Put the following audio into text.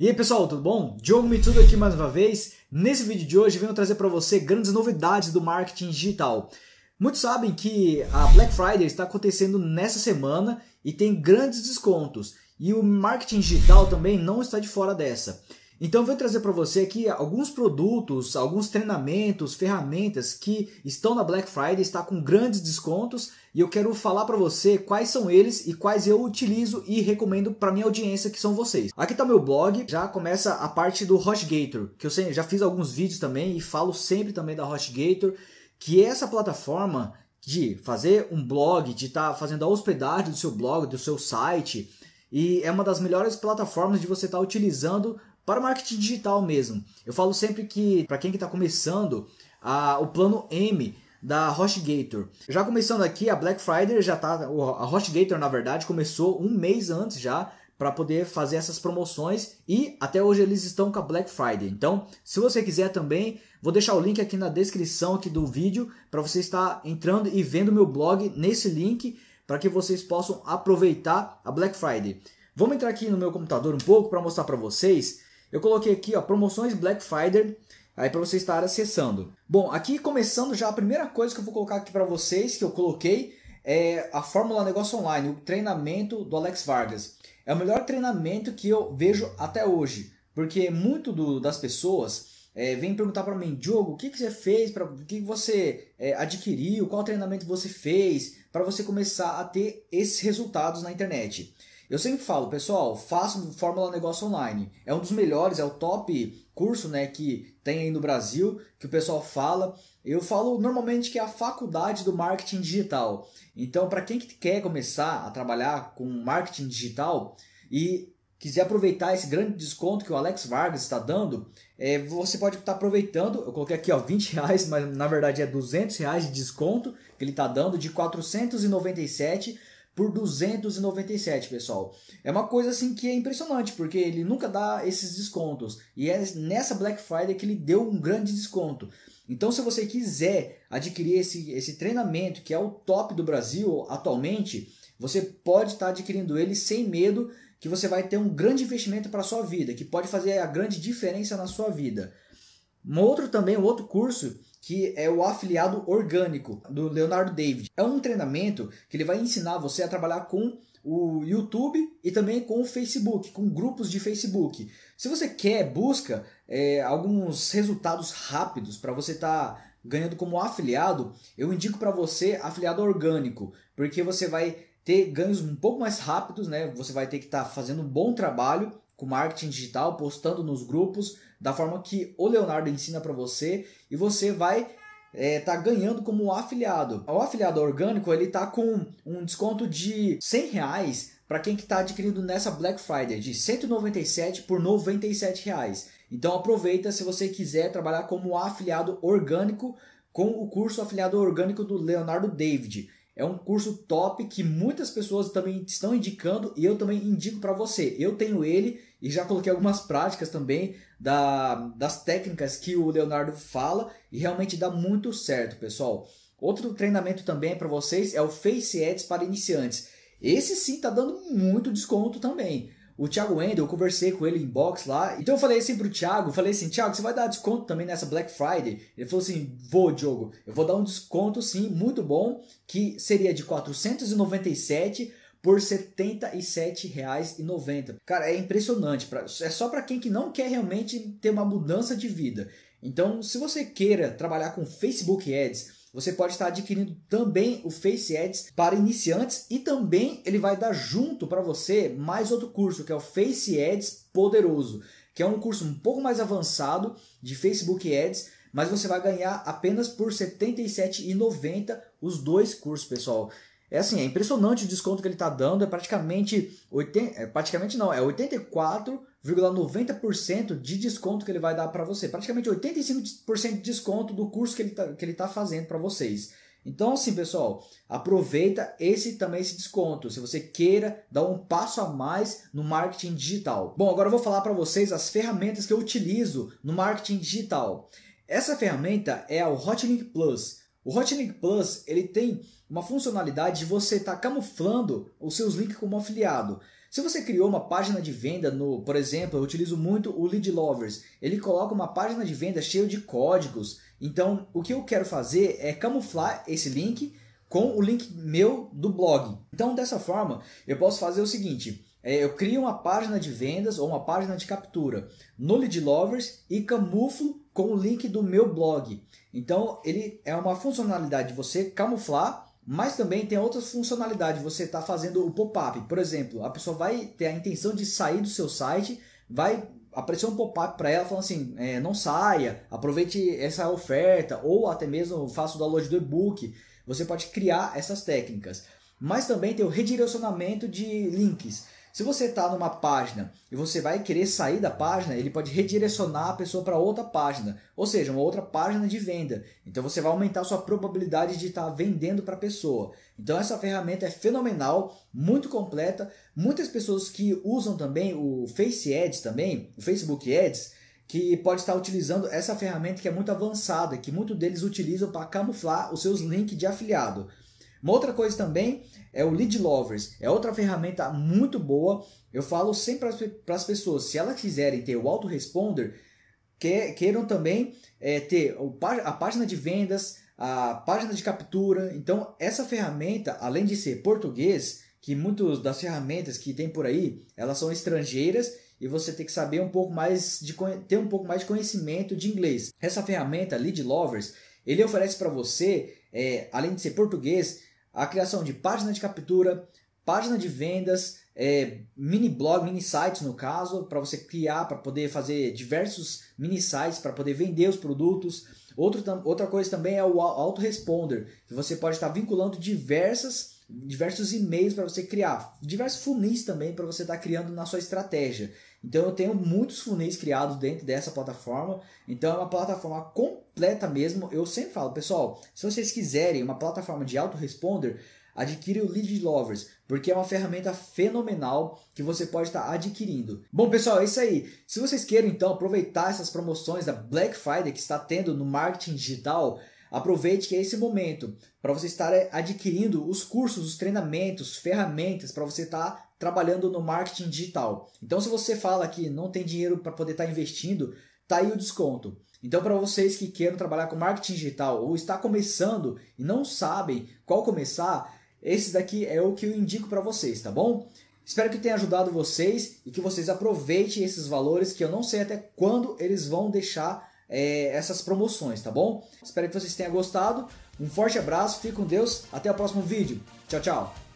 E aí pessoal, tudo bom? Diogo Mitsuda aqui mais uma vez. Nesse vídeo de hoje venho trazer para você grandes novidades do marketing digital. Muitos sabem que a Black Friday está acontecendo nessa semana e tem grandes descontos. E o marketing digital também não está de fora dessa. Então eu vou trazer para você aqui alguns produtos, alguns treinamentos, ferramentas que estão na Black Friday, está com grandes descontos e eu quero falar para você quais são eles e quais eu utilizo e recomendo para minha audiência que são vocês. Aqui está meu blog, já começa a parte do HostGator, que eu já fiz alguns vídeos também e falo sempre também da HostGator, que é essa plataforma de fazer um blog, de estar tá fazendo a hospedagem do seu blog, do seu site, e é uma das melhores plataformas de você estar tá utilizando para o marketing digital mesmo, eu falo sempre que, para quem está que tá começando, a, o plano M da HostGator. Já começando aqui, a Black Friday já tá. A HostGator, na verdade, começou um mês antes já para poder fazer essas promoções e até hoje eles estão com a Black Friday. Então, se você quiser também, vou deixar o link aqui na descrição aqui do vídeo para você estar entrando e vendo meu blog nesse link para que vocês possam aproveitar a Black Friday. Vamos entrar aqui no meu computador um pouco para mostrar para vocês eu coloquei aqui, ó, promoções Black Friday, aí para você estar acessando. Bom, aqui começando já a primeira coisa que eu vou colocar aqui para vocês, que eu coloquei, é a Fórmula Negócio Online, o treinamento do Alex Vargas. É o melhor treinamento que eu vejo até hoje, porque muito do, das pessoas é, vem perguntar para mim, Diogo, o que, que você fez, pra, o que você é, adquiriu, qual treinamento você fez para você começar a ter esses resultados na internet. Eu sempre falo, pessoal, o Fórmula Negócio Online. É um dos melhores, é o top curso né, que tem aí no Brasil, que o pessoal fala. Eu falo normalmente que é a faculdade do marketing digital. Então, para quem que quer começar a trabalhar com marketing digital e quiser aproveitar esse grande desconto que o Alex Vargas está dando, é, você pode estar tá aproveitando. Eu coloquei aqui ó, 20 reais, mas na verdade é 200 reais de desconto que ele está dando de 497 por 297, pessoal. É uma coisa assim que é impressionante, porque ele nunca dá esses descontos. E é nessa Black Friday que ele deu um grande desconto. Então, se você quiser adquirir esse, esse treinamento, que é o top do Brasil atualmente, você pode estar tá adquirindo ele sem medo, que você vai ter um grande investimento para a sua vida, que pode fazer a grande diferença na sua vida. Um outro também, um outro curso que é o afiliado orgânico do Leonardo David. É um treinamento que ele vai ensinar você a trabalhar com o YouTube e também com o Facebook, com grupos de Facebook. Se você quer, busca é, alguns resultados rápidos para você estar tá ganhando como afiliado, eu indico para você afiliado orgânico, porque você vai ter ganhos um pouco mais rápidos, né? Você vai ter que estar tá fazendo um bom trabalho com marketing digital, postando nos grupos, da forma que o Leonardo ensina para você e você vai é, tá ganhando como afiliado. O afiliado orgânico ele tá com um desconto de 100 reais para quem que está adquirindo nessa Black Friday de 197 por 97 reais. Então aproveita se você quiser trabalhar como afiliado orgânico com o curso afiliado orgânico do Leonardo David. É um curso top que muitas pessoas também estão indicando e eu também indico para você. Eu tenho ele e já coloquei algumas práticas também da, das técnicas que o Leonardo fala e realmente dá muito certo, pessoal. Outro treinamento também para vocês é o Face Ads para iniciantes. Esse sim está dando muito desconto também. O Thiago Wendel, eu conversei com ele em box lá. Então eu falei assim pro Thiago, falei assim, Thiago, você vai dar desconto também nessa Black Friday? Ele falou assim, vou, Diogo. Eu vou dar um desconto sim, muito bom, que seria de 497 por R$ 77,90. Cara, é impressionante. Pra, é só para quem que não quer realmente ter uma mudança de vida. Então, se você queira trabalhar com Facebook Ads, você pode estar adquirindo também o Face Ads para iniciantes e também ele vai dar junto para você mais outro curso, que é o Face Ads Poderoso, que é um curso um pouco mais avançado de Facebook Ads, mas você vai ganhar apenas por R$ 77,90 os dois cursos, pessoal. É assim, é impressionante o desconto que ele está dando, é praticamente 80, é praticamente não, é 84,90% de desconto que ele vai dar para você, praticamente 85% de desconto do curso que ele está que ele tá fazendo para vocês. Então, assim, pessoal, aproveita esse também esse desconto, se você queira dar um passo a mais no marketing digital. Bom, agora eu vou falar para vocês as ferramentas que eu utilizo no marketing digital. Essa ferramenta é o Hotlink Plus. O Hotlink Plus ele tem uma funcionalidade de você estar tá camuflando os seus links como afiliado. Se você criou uma página de venda no, por exemplo, eu utilizo muito o Lead Lovers, ele coloca uma página de venda cheia de códigos. Então, o que eu quero fazer é camuflar esse link com o link meu do blog. Então, dessa forma, eu posso fazer o seguinte: é, eu crio uma página de vendas ou uma página de captura no Lead Lovers e camuflo com o link do meu blog. Então, ele é uma funcionalidade de você camuflar mas também tem outras funcionalidades. Você está fazendo o pop-up. Por exemplo, a pessoa vai ter a intenção de sair do seu site, vai aparecer um pop-up para ela falando assim: é, não saia, aproveite essa oferta, ou até mesmo faça o download do e-book. Você pode criar essas técnicas. Mas também tem o redirecionamento de links. Se você está numa página e você vai querer sair da página, ele pode redirecionar a pessoa para outra página, ou seja, uma outra página de venda. Então você vai aumentar a sua probabilidade de estar tá vendendo para a pessoa. Então essa ferramenta é fenomenal, muito completa. Muitas pessoas que usam também o Face Ads também, o Facebook Ads, que pode estar utilizando essa ferramenta que é muito avançada, que muitos deles utilizam para camuflar os seus links de afiliado. Uma outra coisa também é o Lead Lovers. É outra ferramenta muito boa. Eu falo sempre para as pessoas, se elas quiserem ter o autoresponder, que, queiram também é, ter a página de vendas, a página de captura. Então, essa ferramenta, além de ser português, que muitas das ferramentas que tem por aí, elas são estrangeiras e você tem que saber um pouco mais de ter um pouco mais de conhecimento de inglês. Essa ferramenta Lead Lovers, ele oferece para você, é, além de ser português, a criação de página de captura, página de vendas, é, mini blog, mini sites no caso, para você criar, para poder fazer diversos mini sites, para poder vender os produtos. Outro, outra coisa também é o autoresponder, que você pode estar tá vinculando diversas diversos e-mails para você criar, diversos funis também para você estar tá criando na sua estratégia. Então eu tenho muitos funis criados dentro dessa plataforma. Então é uma plataforma completa mesmo. Eu sempre falo, pessoal, se vocês quiserem uma plataforma de autoresponder, adquire o Lead Lovers, porque é uma ferramenta fenomenal que você pode estar tá adquirindo. Bom, pessoal, é isso aí. Se vocês querem então aproveitar essas promoções da Black Friday que está tendo no marketing digital, Aproveite que é esse momento para você estar eh, adquirindo os cursos, os treinamentos, ferramentas para você estar tá trabalhando no marketing digital. Então, se você fala que não tem dinheiro para poder estar tá investindo, tá aí o desconto. Então, para vocês que queiram trabalhar com marketing digital ou está começando e não sabem qual começar, esse daqui é o que eu indico para vocês, tá bom? Espero que tenha ajudado vocês e que vocês aproveitem esses valores que eu não sei até quando eles vão deixar é, essas promoções, tá bom? Espero que vocês tenham gostado. Um forte abraço, fique com Deus, até o próximo vídeo. Tchau, tchau!